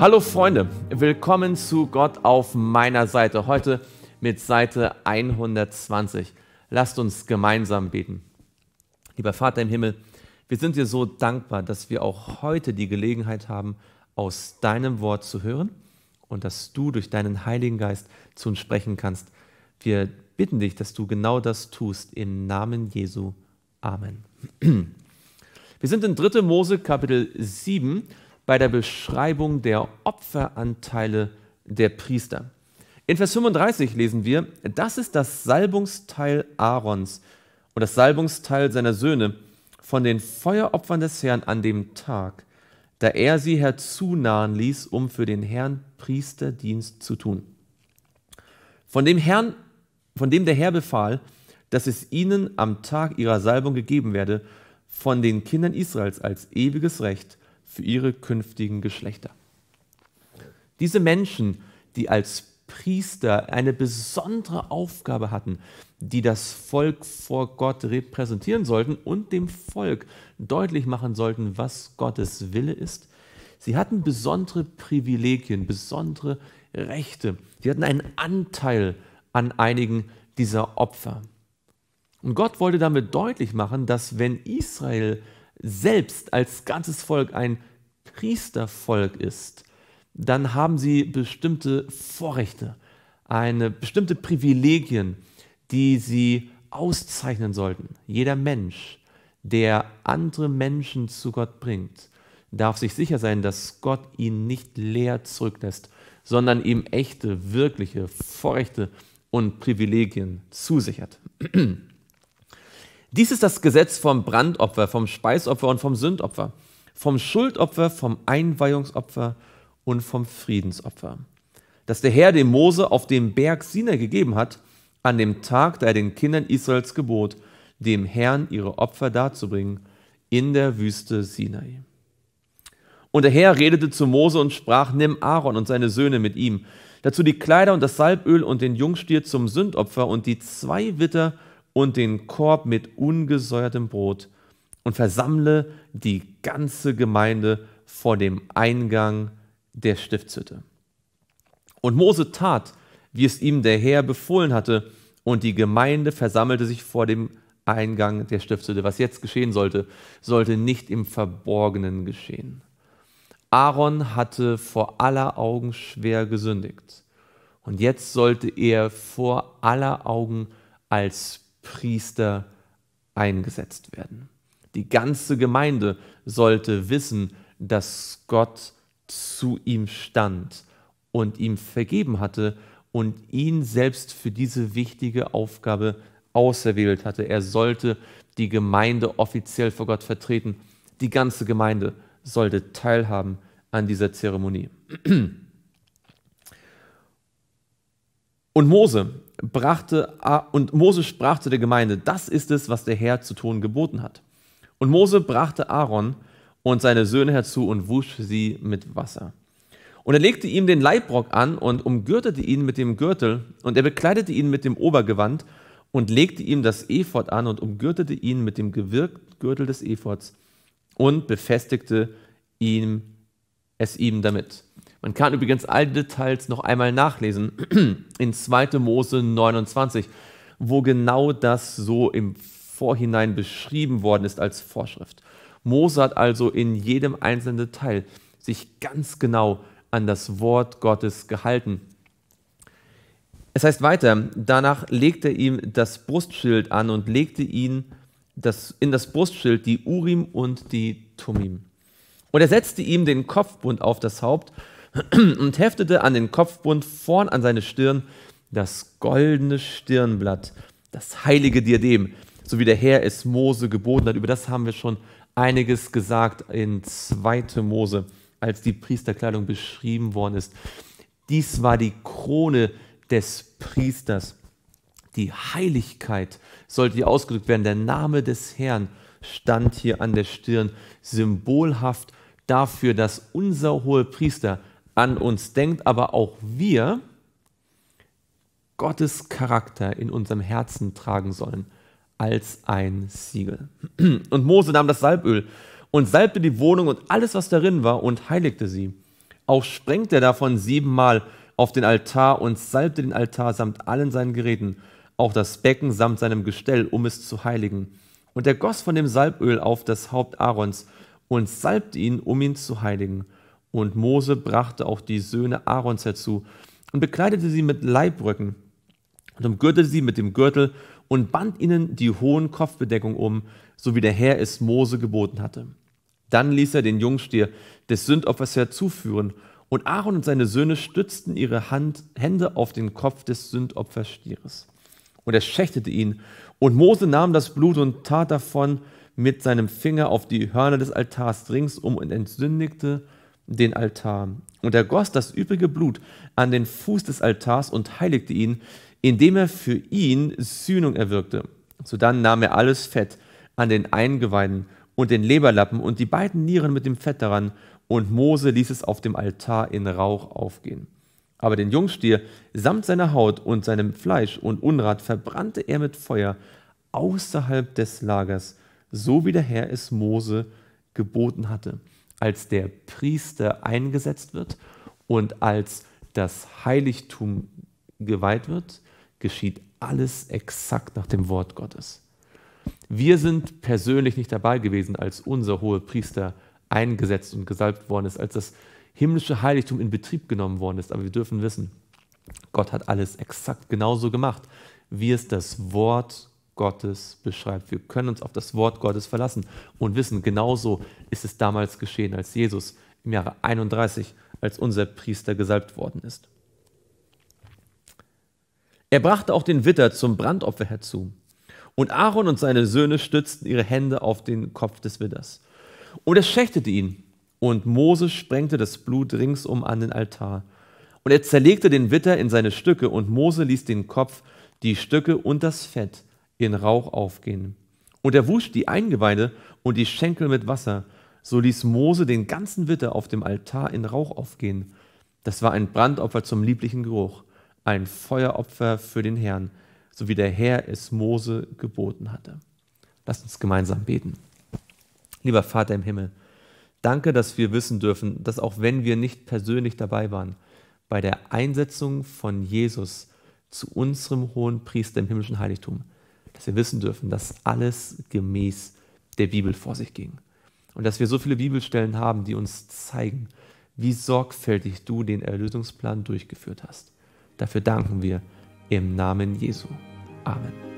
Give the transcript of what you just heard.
Hallo Freunde, willkommen zu Gott auf meiner Seite. Heute mit Seite 120. Lasst uns gemeinsam beten. Lieber Vater im Himmel, wir sind dir so dankbar, dass wir auch heute die Gelegenheit haben, aus deinem Wort zu hören und dass du durch deinen Heiligen Geist zu uns sprechen kannst. Wir bitten dich, dass du genau das tust. Im Namen Jesu. Amen. Wir sind in 3. Mose Kapitel 7 bei der Beschreibung der Opferanteile der Priester. In Vers 35 lesen wir, das ist das Salbungsteil Aarons und das Salbungsteil seiner Söhne von den Feueropfern des Herrn an dem Tag, da er sie herzunahen ließ, um für den Herrn Priesterdienst zu tun. Von dem Herrn, von dem der Herr befahl, dass es ihnen am Tag ihrer Salbung gegeben werde, von den Kindern Israels als ewiges Recht, für ihre künftigen Geschlechter. Diese Menschen, die als Priester eine besondere Aufgabe hatten, die das Volk vor Gott repräsentieren sollten und dem Volk deutlich machen sollten, was Gottes Wille ist. Sie hatten besondere Privilegien, besondere Rechte. Sie hatten einen Anteil an einigen dieser Opfer. Und Gott wollte damit deutlich machen, dass wenn Israel selbst als ganzes Volk ein Priestervolk ist, dann haben sie bestimmte Vorrechte, eine bestimmte Privilegien, die sie auszeichnen sollten. Jeder Mensch, der andere Menschen zu Gott bringt, darf sich sicher sein, dass Gott ihn nicht leer zurücklässt, sondern ihm echte, wirkliche Vorrechte und Privilegien zusichert. Dies ist das Gesetz vom Brandopfer, vom Speisopfer und vom Sündopfer, vom Schuldopfer, vom Einweihungsopfer und vom Friedensopfer, das der Herr dem Mose auf dem Berg Sinai gegeben hat, an dem Tag, da er den Kindern Israels gebot, dem Herrn ihre Opfer darzubringen, in der Wüste Sinai. Und der Herr redete zu Mose und sprach, nimm Aaron und seine Söhne mit ihm, dazu die Kleider und das Salböl und den Jungstier zum Sündopfer und die zwei Witter und den Korb mit ungesäuertem Brot und versammle die ganze Gemeinde vor dem Eingang der Stiftshütte. Und Mose tat, wie es ihm der Herr befohlen hatte, und die Gemeinde versammelte sich vor dem Eingang der Stiftshütte. Was jetzt geschehen sollte, sollte nicht im Verborgenen geschehen. Aaron hatte vor aller Augen schwer gesündigt. Und jetzt sollte er vor aller Augen als Priester eingesetzt werden. Die ganze Gemeinde sollte wissen, dass Gott zu ihm stand und ihm vergeben hatte und ihn selbst für diese wichtige Aufgabe auserwählt hatte. Er sollte die Gemeinde offiziell vor Gott vertreten. Die ganze Gemeinde sollte teilhaben an dieser Zeremonie. Und Mose brachte ah, und Mose sprach zu der Gemeinde: Das ist es, was der Herr zu tun geboten hat. Und Mose brachte Aaron und seine Söhne herzu und wusch sie mit Wasser. Und er legte ihm den Leibrock an und umgürtete ihn mit dem Gürtel und er bekleidete ihn mit dem Obergewand und legte ihm das Ephod an und umgürtete ihn mit dem Gewirkgürtel des Ephods und befestigte ihm es ihm damit. Man kann übrigens all die Details noch einmal nachlesen in 2. Mose 29, wo genau das so im Vorhinein beschrieben worden ist als Vorschrift. Mose hat also in jedem einzelnen Teil sich ganz genau an das Wort Gottes gehalten. Es heißt weiter, danach legte er ihm das Brustschild an und legte ihn das, in das Brustschild die Urim und die Tumim. Und er setzte ihm den Kopfbund auf das Haupt und heftete an den Kopfbund vorn an seine Stirn das goldene Stirnblatt, das heilige Diadem, so wie der Herr es Mose geboten hat. Über das haben wir schon einiges gesagt in 2. Mose, als die Priesterkleidung beschrieben worden ist. Dies war die Krone des Priesters. Die Heiligkeit sollte hier ausgedrückt werden. Der Name des Herrn stand hier an der Stirn, symbolhaft dafür, dass unser hoher Priester an uns denkt, aber auch wir Gottes Charakter in unserem Herzen tragen sollen als ein Siegel. Und Mose nahm das Salböl und salbte die Wohnung und alles, was darin war, und heiligte sie. Auch sprengte er davon siebenmal auf den Altar und salbte den Altar samt allen seinen Geräten, auch das Becken samt seinem Gestell, um es zu heiligen. Und er goss von dem Salböl auf das Haupt Aarons und salbte ihn, um ihn zu heiligen. Und Mose brachte auch die Söhne Aarons herzu und bekleidete sie mit Leibröcken und umgürtete sie mit dem Gürtel und band ihnen die hohen Kopfbedeckung um, so wie der Herr es Mose geboten hatte. Dann ließ er den Jungstier des Sündopfers herzuführen, und Aaron und seine Söhne stützten ihre Hand, Hände auf den Kopf des Sündopferstieres. Und er schächtete ihn, und Mose nahm das Blut und tat davon mit seinem Finger auf die Hörner des Altars ringsum und entsündigte den Altar. Und er goss das übrige Blut an den Fuß des Altars und heiligte ihn, indem er für ihn Sühnung erwirkte. Sodann nahm er alles Fett an den Eingeweiden und den Leberlappen und die beiden Nieren mit dem Fett daran, und Mose ließ es auf dem Altar in Rauch aufgehen. Aber den Jungstier samt seiner Haut und seinem Fleisch und Unrat verbrannte er mit Feuer außerhalb des Lagers, so wie der Herr es Mose geboten hatte als der Priester eingesetzt wird und als das Heiligtum geweiht wird, geschieht alles exakt nach dem Wort Gottes. Wir sind persönlich nicht dabei gewesen, als unser hoher Priester eingesetzt und gesalbt worden ist, als das himmlische Heiligtum in Betrieb genommen worden ist. Aber wir dürfen wissen, Gott hat alles exakt genauso gemacht, wie es das Wort Gottes beschreibt. Wir können uns auf das Wort Gottes verlassen und wissen, genauso ist es damals geschehen, als Jesus im Jahre 31 als unser Priester gesalbt worden ist. Er brachte auch den Witter zum Brandopfer herzu. Und Aaron und seine Söhne stützten ihre Hände auf den Kopf des Witters. Und er schächtete ihn. Und Mose sprengte das Blut ringsum an den Altar. Und er zerlegte den Witter in seine Stücke. Und Mose ließ den Kopf, die Stücke und das Fett in Rauch aufgehen. Und er wusch die Eingeweide und die Schenkel mit Wasser. So ließ Mose den ganzen Witter auf dem Altar in Rauch aufgehen. Das war ein Brandopfer zum lieblichen Geruch, ein Feueropfer für den Herrn, so wie der Herr es Mose geboten hatte. Lasst uns gemeinsam beten. Lieber Vater im Himmel, danke, dass wir wissen dürfen, dass auch wenn wir nicht persönlich dabei waren, bei der Einsetzung von Jesus zu unserem hohen Priester im himmlischen Heiligtum, dass wir wissen dürfen, dass alles gemäß der Bibel vor sich ging. Und dass wir so viele Bibelstellen haben, die uns zeigen, wie sorgfältig du den Erlösungsplan durchgeführt hast. Dafür danken wir im Namen Jesu. Amen.